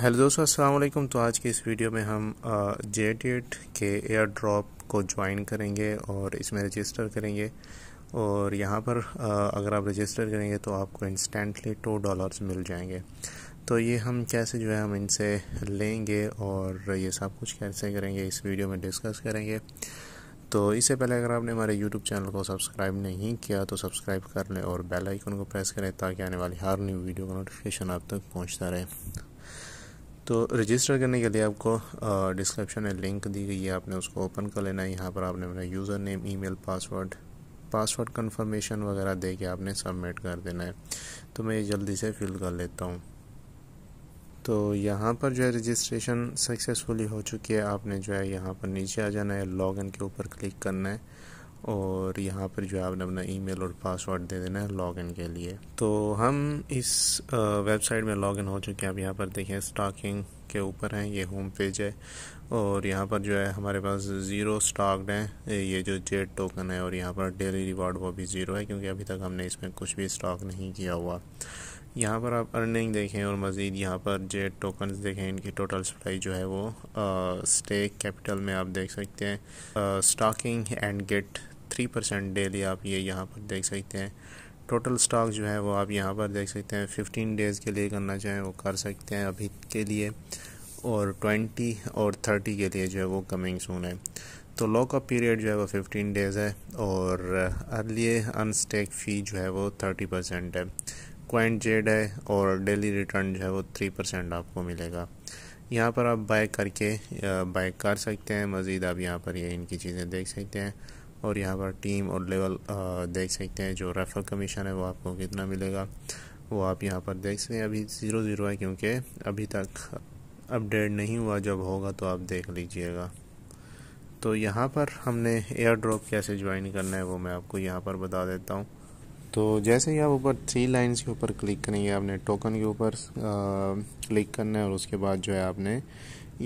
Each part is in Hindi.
हेलो दोस्तों अस्सलाम वालेकुम तो आज के इस वीडियो में हम जे डी एट के एयर ड्रॉप को ज्वाइन करेंगे और इसमें रजिस्टर करेंगे और यहाँ पर आ, अगर आप रजिस्टर करेंगे तो आपको इंस्टेंटली टू डॉलर्स मिल जाएंगे तो ये हम कैसे जो है हम इनसे लेंगे और ये सब कुछ कैसे करेंगे इस वीडियो में डिस्कस करेंगे तो इससे पहले अगर आपने हमारे यूट्यूब चैनल को सब्सक्राइब नहीं किया तो सब्सक्राइब कर लें और बेल आइकन को प्रेस करें ताकि आने वाली हर न्यू वीडियो का नोटिफिकेशन आप तक पहुंचता रहे तो रजिस्टर करने के लिए आपको डिस्क्रिप्शन में लिंक दी गई है आपने उसको ओपन कर लेना है यहाँ पर आपने अपना user name email password password confirmation वगैरह दे के आपने सबमिट कर देना है तो मैं ये जल्दी से फिल कर लेता हूँ तो यहाँ पर जो है रजिस्ट्रेशन सक्सेसफुली हो चुकी है आपने जो है यहाँ पर नीचे आ जाना है लॉगिन के ऊपर क्लिक करना है और यहाँ पर जो है आपने अपना ईमेल और पासवर्ड दे देना है लॉग इन के लिए तो हम इस वेबसाइट में लॉग इन हो चुके हैं आप यहाँ पर देखें स्टॉकिंग के ऊपर हैं ये होम पेज है और यहाँ पर जो है हमारे पास ज़ीरो स्टॉक्ड हैं ये जो जेड टोकन है और यहाँ पर डेली रिवार्ड वो भी ज़ीरो है क्योंकि अभी तक हमने इसमें कुछ भी स्टॉक नहीं किया हुआ यहाँ पर आप अर्निंग देखें और मज़ीद यहाँ पर जेड टोकन देखें इनकी टोटल सप्लाई जो है वो स्टेक कैपिटल में आप देख सकते हैं stocking and get three percent daily आप ये यहाँ पर देख सकते हैं टोटल स्टॉक जो है वो आप यहाँ पर देख सकते हैं फिफ्टीन डेज़ के लिए करना चाहें वो कर सकते हैं अभी के लिए और ट्वेंटी और थर्टी के लिए जो है वो कमिंग सून है तो लॉकअप पीरियड जो है वो फिफ्टीन डेज़ है और अर्ली अनस्टेक फ़ी जो है वो थर्टी परसेंट है क्वेंट जेड है और डेली रिटर्न जो है वो थ्री परसेंट आपको मिलेगा यहाँ पर आप बाय करके बाय कर सकते हैं मज़ीद आप यहाँ पर ये यह इनकी चीज़ें देख सकते हैं और यहाँ पर टीम और लेवल देख सकते हैं जो रेफर कमीशन है वो आपको कितना मिलेगा वो आप यहाँ पर देख सकते हैं अभी ज़ीरो ज़ीरो है क्योंकि अभी तक अपडेट नहीं हुआ जब होगा तो आप देख लीजिएगा तो यहाँ पर हमने एयर ड्रॉप कैसे ज्वाइन करना है वो मैं आपको यहाँ पर बता देता हूँ तो जैसे ही आप ऊपर थ्री लाइंस के ऊपर क्लिक करेंगे आपने टोकन के ऊपर क्लिक करना है और उसके बाद जो है आपने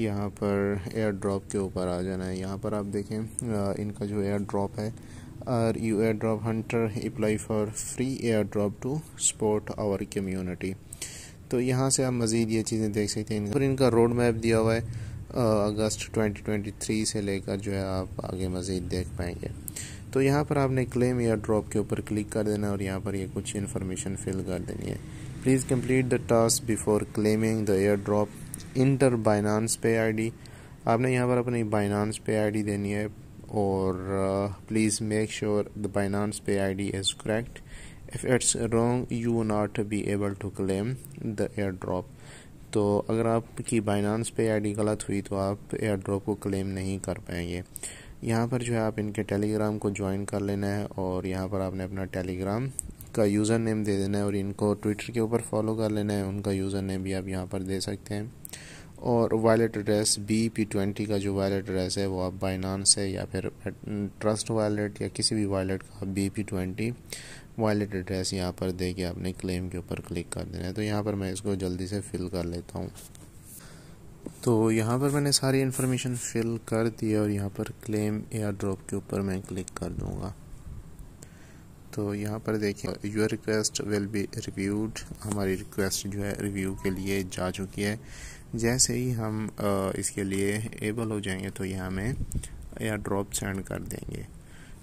यहाँ पर एयर ड्रॉप के ऊपर आ जाना है यहाँ पर आप देखें आ, इनका जो एयर ड्रॉप है R U air drop hunter apply for free air drop to support our community तो यहाँ से आप मज़ीद ये चीज़ें देख सकते हैं पर इनका रोड मैप दिया हुआ है ट्वेंटी अगस्त 2023 से लेकर जो है आप आगे मज़ीद देख पाएंगे तो यहाँ पर आपने क्लेम या ड्रॉप के ऊपर क्लिक कर देना और यहाँ पर ये यह कुछ इन्फॉर्मेशन फिल कर देनी है please complete the task before claiming the air drop enter Binance pay ID आपने यहाँ पर अपनी बाइनानस पे आईडी देनी है और please make sure the Binance pay ID is correct if it's wrong you not be able to claim the air drop तो अगर आपकी बाइनानस पे आईडी गलत हुई तो आप एयर ड्रॉप को क्लेम नहीं कर पाएंगे यहाँ पर जो है आप इनके टेलीग्राम को ज्वाइन कर लेना है और यहाँ पर आपने अपना टेलीग्राम का यूज़र नेम दे देना है और इनको ट्विटर के ऊपर फॉलो कर लेना है उनका यूज़र नेम भी आप यहाँ पर दे सकते हैं और wallet address B P twenty का जो वॉलेट एड्रेस है वो आप बाइनानस है या फिर ट्रस्ट वॉलेट या किसी भी वॉलेट का B P twenty wallet address यहाँ पर दे के आपने क्लेम के ऊपर क्लिक कर देना है तो यहाँ पर मैं इसको जल्दी से फिल कर लेता हूँ तो यहाँ पर मैंने सारी इन्फॉर्मेशन फिल कर दी और यहाँ पर क्लेम एयर ड्रॉप के ऊपर मैं क्लिक कर दूँगा तो यहाँ पर देखिए your request will be reviewed हमारी रिक्वेस्ट जो है रिव्यू के लिए जा चुकी है जैसे ही हम इसके लिए एबल हो जाएंगे तो यहाँ हमें एयर ड्रॉप सेंड कर देंगे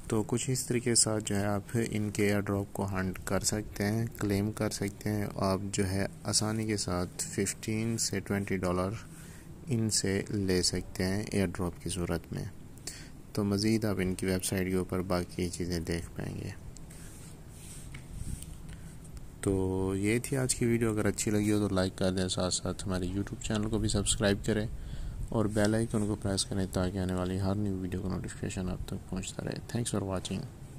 तो कुछ इस तरीके के साथ जो है आप इनके एयर ड्रॉप को हंड कर सकते हैं क्लेम कर सकते हैं आप जो है आसानी के साथ 15 से 20 डॉलर इनसे ले सकते हैं एयर ड्रॉप की सूरत में तो मज़ीद आप इनकी वेबसाइट के ऊपर बाकी चीज़ें देख पाएंगे तो ये थी आज की वीडियो अगर अच्छी लगी हो तो लाइक कर दें साथ साथ हमारे यूट्यूब चैनल को भी सब्सक्राइब करें और बेल आइकन को प्रेस करें ताकि आने वाली हर न्यू वीडियो का नोटिफिकेशन आप तक पहुंचता रहे थैंक्स फॉर वाचिंग